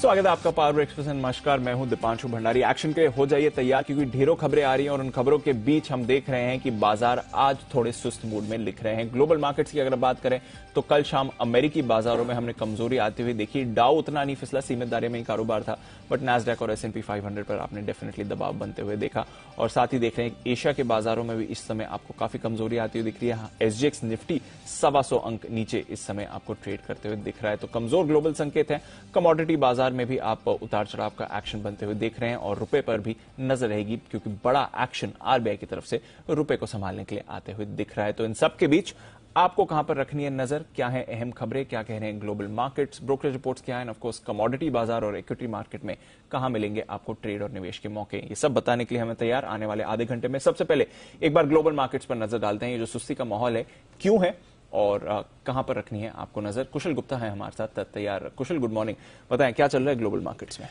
स्वागत है आपका पावर एक्सप्रेस नमस्कार मैं हूं दीपांशु भंडारी एक्शन के लिए हो जाइए तैयार क्योंकि ढेरों खबरें आ रही हैं और उन खबरों के बीच हम देख रहे हैं कि बाजार आज थोड़े सुस्त मूड में लिख रहे हैं ग्लोबल मार्केट्स की अगर बात करें तो कल शाम अमेरिकी बाजारों में हमने कमजोरी आती हुई देखी डाउ उतना नहीं फिसला सीमित दायरे में ही कारोबार था बट नैसडेक और एस एन पर आपने डेफिनेटली दबाव बनते हुए देखा और साथ ही देख रहे हैं एशिया के बाजारों में भी इस समय आपको काफी कमजोरी आती हुई दिख रही है एसजीएक्स निफ्टी सवा अंक नीचे इस समय आपको ट्रेड करते हुए दिख रहा है तो कमजोर ग्लोबल संकेत है कमोडिटी बाजार बाजार में भी आप उतार चढ़ाव का एक्शन बनते हुए देख रहे हैं और रुपए पर भी नजर रहेगी क्योंकि बड़ा एक्शन आरबीआई की तरफ से रुपए को संभालने के लिए आते हुए दिख रहा है तो इन सबके बीच आपको कहां पर रखनी है नजर क्या है अहम खबरें क्या कह रहे हैं ग्लोबल मार्केट्स ब्रोकरेज रिपोर्ट्स क्या है ऑफकोर्स कमोडिटी बाजार और इक्विटी मार्केट में कहां मिलेंगे आपको ट्रेड और निवेश के मौके ये सब बताने के लिए हमें तैयार आने वाले आधे घंटे में सबसे पहले एक बार ग्लोबल मार्केट्स पर नजर डालते हैं ये जो सुस्ती का माहौल है क्यों है और कहां पर रखनी है आपको नजर कुशल गुप्ता है हमारे साथ तैयार कुशल गुड मॉर्निंग बताएं क्या चल रहा है ग्लोबल मार्केट्स में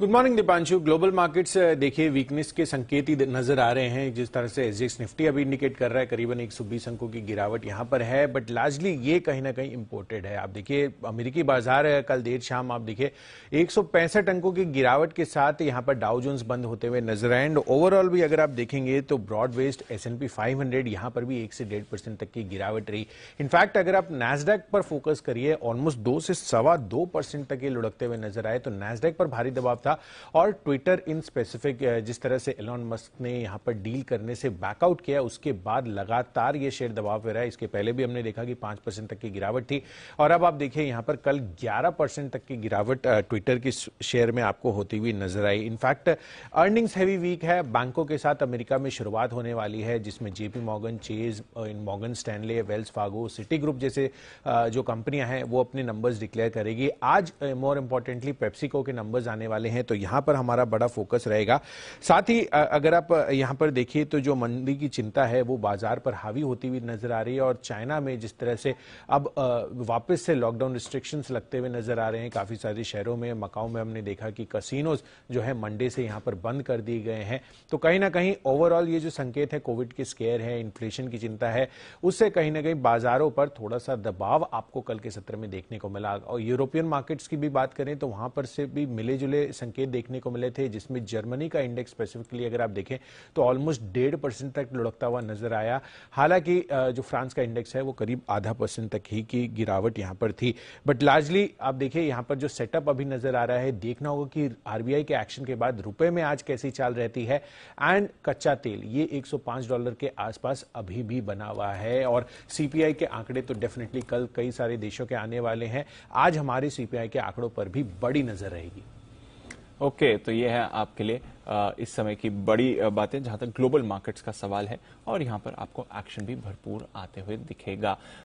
good morning Deepanshu global markets देखिए वीकनेस के संकेत ही नजर आ रहे हैं जिस तरह से एसजीएक्स निफ्टी अभी इंडिकेट कर रहा है करीबन एक सौ बीस अंकों की गिरावट यहां पर है बट लार्जली ये कहीं ना कहीं इंपोर्टेड है आप देखिए अमेरिकी बाजार है uh, कल देर शाम आप देखिए पैंसठ अंकों की गिरावट के साथ यहां पर डाउ जोन्स बंद होते हुए नजर आए एंड ओवरऑल भी अगर आप देखेंगे तो broad based S and P यहां पर भी एक से डेढ़ परसेंट तक की गिरावट रही इनफैक्ट अगर आप नैसडेक पर फोकस करिए ऑलमोस्ट दो से सवा दो परसेंट तक ये लुढ़कते हुए नजर आए तो नैसडेक पर भारी दबाव था और ट्विटर इन स्पेसिफिक जिस तरह से एलॉन मस्क ने यहाँ पर डील करने से बैकआउट किया उसके बाद लगातार ये शेयर दबाव पर रहा इसके पहले भी हमने देखा कि पांच परसेंट तक की गिरावट थी और अब आप देखिए यहाँ पर कल ग्यारह परसेंट तक की गिरावट ट्विटर की शेयर में आपको होती हुई नजर आई इनफैक्ट अर्निंग्स हैवी वीक है बैंकों के साथ अमेरिका में शुरुआत होने वाली है जिसमें जेपी मॉगन चेज इन Morgan Stanley Wells Fargo Citi Group जैसे जो कंपनियां हैं वो अपने नंबर्स डिक्लेयर करेगी आज मोर इंपॉर्टेंटली पेप्सिको के नंबर्स आने वाले हैं हैं तो यहाँ पर हमारा बड़ा फोकस रहेगा साथ ही अगर आप यहाँ पर देखिए तो जो मंदी की चिंता है वो बाजार पर हावी होती हुई नजर आ रही है और चाइना में जिस तरह से अब वापस से लॉकडाउन रिस्ट्रिक्शंस लगते हुए नजर आ रहे हैं काफी सारे शहरों में मकाओ में हमने देखा कि कसिनोज जो है मंडे से यहाँ पर बंद कर दिए गए हैं तो कहीं ना कहीं ओवरऑल ये जो संकेत है कोविड के स्केयर है इन्फ्लेशन की चिंता है उससे कहीं ना कहीं बाजारों पर थोड़ा सा दबाव आपको कल के सत्र में देखने को मिला और यूरोपियन मार्केट्स की भी बात करें तो वहां पर से भी मिले जुले संकेत देखने को मिले थे जिसमें जर्मनी का इंडेक्स स्पेसिफिकली अगर आप देखें तो ऑलमोस्ट डेढ़ परसेंट तक लुढ़कता हुआ नजर आया हालांकि जो फ्रांस का इंडेक्स है वो करीब आधा परसेंट तक ही की गिरावट यहां पर थी बट लार्जली आप देखिए यहां पर जो सेटअप अभी नजर आ रहा है देखना होगा कि आरबीआई के एक्शन के बाद रुपए में आज कैसी चाल रहती है एंड कच्चा तेल ये एक डॉलर के आसपास अभी भी बना हुआ है और सीपीआई के आंकड़े तो डेफिनेटली कल कई सारे देशों के आने वाले हैं आज हमारे सीपीआई के आंकड़ों पर भी बड़ी नजर रहेगी ओके तो ये है आपके लिए इस समय की बड़ी बातें जहां तक ग्लोबल मार्केट्स का सवाल है और यहां पर आपको एक्शन भी भरपूर आते हुए दिखेगा